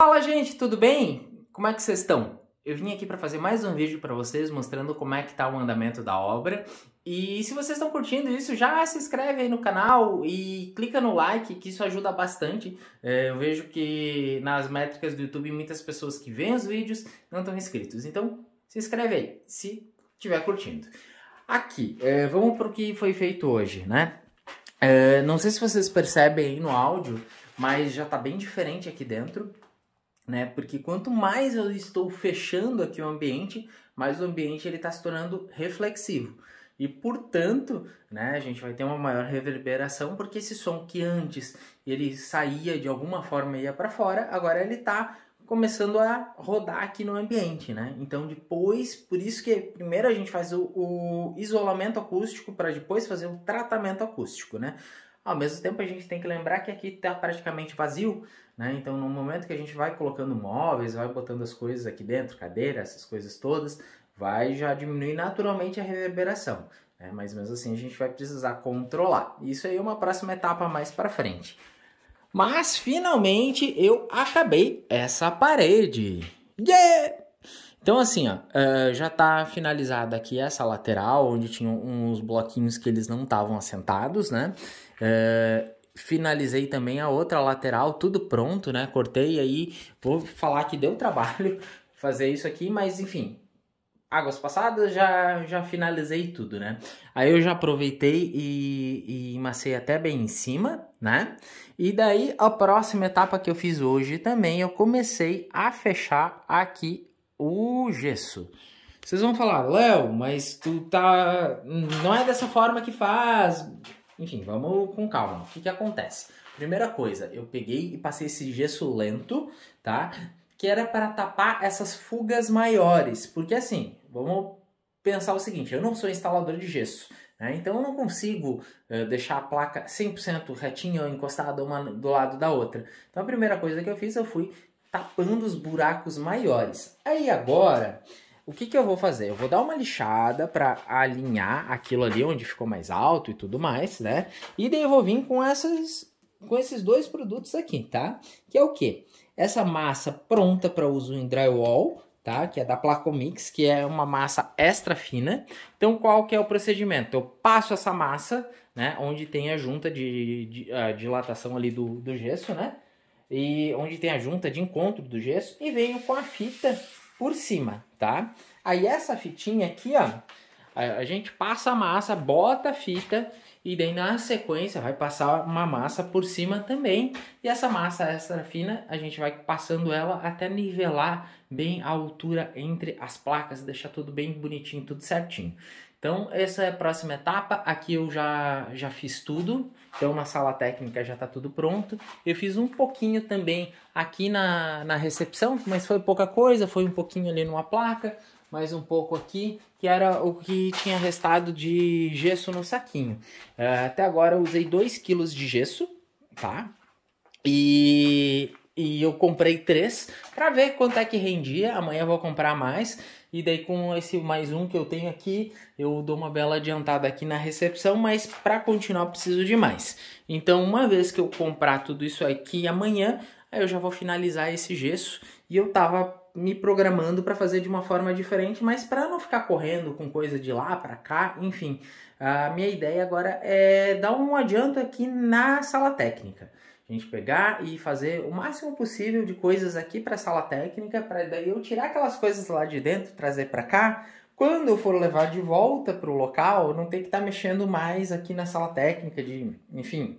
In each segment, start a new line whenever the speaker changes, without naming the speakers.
Fala gente, tudo bem? Como é que vocês estão? Eu vim aqui para fazer mais um vídeo para vocês mostrando como é que tá o andamento da obra. E se vocês estão curtindo isso, já se inscreve aí no canal e clica no like, que isso ajuda bastante. É, eu vejo que nas métricas do YouTube muitas pessoas que veem os vídeos não estão inscritos. Então, se inscreve aí, se estiver curtindo. Aqui, é, vamos para o que foi feito hoje, né? É, não sei se vocês percebem aí no áudio, mas já tá bem diferente aqui dentro né? Porque quanto mais eu estou fechando aqui o ambiente, mais o ambiente ele está se tornando reflexivo. E portanto, né, a gente vai ter uma maior reverberação porque esse som que antes ele saía de alguma forma e ia para fora, agora ele está começando a rodar aqui no ambiente, né? Então depois, por isso que primeiro a gente faz o, o isolamento acústico para depois fazer o tratamento acústico, né? Ao mesmo tempo, a gente tem que lembrar que aqui está praticamente vazio, né? Então, no momento que a gente vai colocando móveis, vai botando as coisas aqui dentro, cadeira, essas coisas todas, vai já diminuir naturalmente a reverberação. Né? Mas mesmo assim, a gente vai precisar controlar. Isso aí é uma próxima etapa mais para frente. Mas finalmente eu acabei essa parede. Yeah! Então, assim, ó, é, já tá finalizada aqui essa lateral, onde tinha uns bloquinhos que eles não estavam assentados, né? É, finalizei também a outra lateral, tudo pronto, né? Cortei aí, vou falar que deu trabalho fazer isso aqui, mas enfim, águas passadas, já, já finalizei tudo, né? Aí eu já aproveitei e, e macei até bem em cima, né? E daí a próxima etapa que eu fiz hoje também, eu comecei a fechar aqui o gesso. Vocês vão falar, Léo, mas tu tá. Não é dessa forma que faz. Enfim, vamos com calma. O que, que acontece? Primeira coisa, eu peguei e passei esse gesso lento, tá? Que era para tapar essas fugas maiores. Porque assim, vamos pensar o seguinte: eu não sou instalador de gesso. Né? Então eu não consigo eh, deixar a placa 100% retinha ou encostada uma do lado da outra. Então a primeira coisa que eu fiz, eu fui tapando os buracos maiores. Aí agora, o que, que eu vou fazer? Eu vou dar uma lixada para alinhar aquilo ali onde ficou mais alto e tudo mais, né? E daí eu vou vir com, essas, com esses dois produtos aqui, tá? Que é o quê? Essa massa pronta para uso em drywall, tá? Que é da Placomix, que é uma massa extra fina. Então, qual que é o procedimento? Eu passo essa massa, né? Onde tem a junta de, de a ah, dilatação ali do, do gesso, né? e onde tem a junta de encontro do gesso e venho com a fita por cima, tá? Aí essa fitinha aqui, ó, a gente passa a massa, bota a fita e daí na sequência vai passar uma massa por cima também. E essa massa extra fina, a gente vai passando ela até nivelar bem a altura entre as placas, deixar tudo bem bonitinho, tudo certinho. Então, essa é a próxima etapa. Aqui eu já, já fiz tudo. Então, na sala técnica já está tudo pronto. Eu fiz um pouquinho também aqui na, na recepção, mas foi pouca coisa. Foi um pouquinho ali numa placa, mais um pouco aqui, que era o que tinha restado de gesso no saquinho. Eh, até agora eu usei 2 kg de gesso, tá? E e eu comprei três para ver quanto é que rendia. Amanhã eu vou comprar mais. E daí com esse mais um que eu tenho aqui, eu dou uma bela adiantada aqui na recepção, mas para continuar preciso de mais. Então, uma vez que eu comprar tudo isso aqui amanhã, aí eu já vou finalizar esse gesso e eu tava me programando para fazer de uma forma diferente, mas para não ficar correndo com coisa de lá para cá, enfim, a minha ideia agora é dar um adianto aqui na sala técnica. A gente pegar e fazer o máximo possível de coisas aqui para a sala técnica, para daí eu tirar aquelas coisas lá de dentro, trazer para cá. Quando eu for levar de volta para o local, não tem que estar tá mexendo mais aqui na sala técnica de, enfim,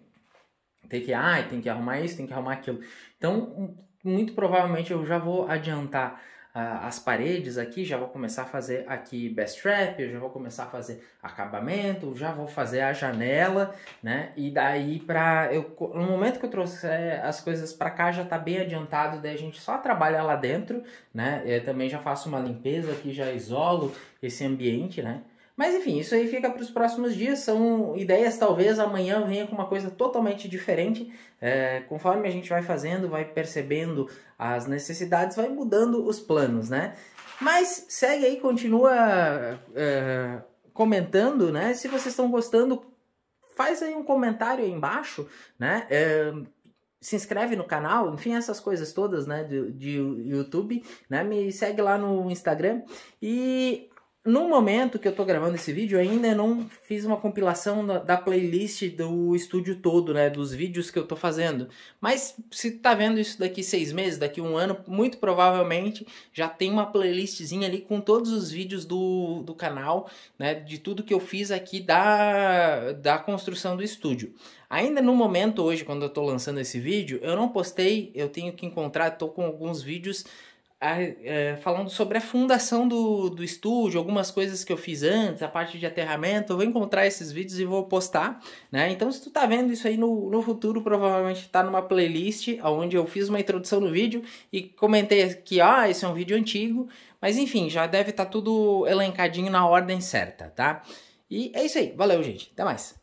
tem que, ai, ah, tem que arrumar isso, tem que arrumar aquilo. Então, muito provavelmente eu já vou adiantar as paredes aqui, já vou começar a fazer aqui best trap, eu já vou começar a fazer acabamento, já vou fazer a janela, né? E daí para eu no momento que eu trouxer é, as coisas para cá já tá bem adiantado, daí a gente só trabalha lá dentro, né? Eu também já faço uma limpeza aqui, já isolo esse ambiente, né? Mas enfim, isso aí fica para os próximos dias. São ideias, talvez amanhã venha com uma coisa totalmente diferente. É, conforme a gente vai fazendo, vai percebendo as necessidades, vai mudando os planos, né? Mas segue aí, continua é, comentando, né? Se vocês estão gostando, faz aí um comentário aí embaixo, né? É, se inscreve no canal, enfim, essas coisas todas, né, de, de YouTube, né, me segue lá no Instagram e no momento que eu tô gravando esse vídeo, eu ainda não fiz uma compilação da, playlist do estúdio todo, né? Dos vídeos que eu tô fazendo. Mas se tá vendo isso daqui seis meses, daqui um ano, muito provavelmente já tem uma playlistzinha ali com todos os vídeos do, do canal, né? De tudo que eu fiz aqui da, da construção do estúdio. Ainda no momento hoje, quando eu tô lançando esse vídeo, eu não postei, eu tenho que encontrar, tô com alguns vídeos a, é, falando sobre a fundação do, do estúdio, algumas coisas que eu fiz antes, a parte de aterramento, eu vou encontrar esses vídeos e vou postar, né? Então, se tu tá vendo isso aí no, no futuro, provavelmente tá numa playlist onde eu fiz uma introdução no vídeo e comentei que, ah, esse é um vídeo antigo, mas enfim, já deve estar tá tudo elencadinho na ordem certa, tá? E é isso aí, valeu, gente, até mais!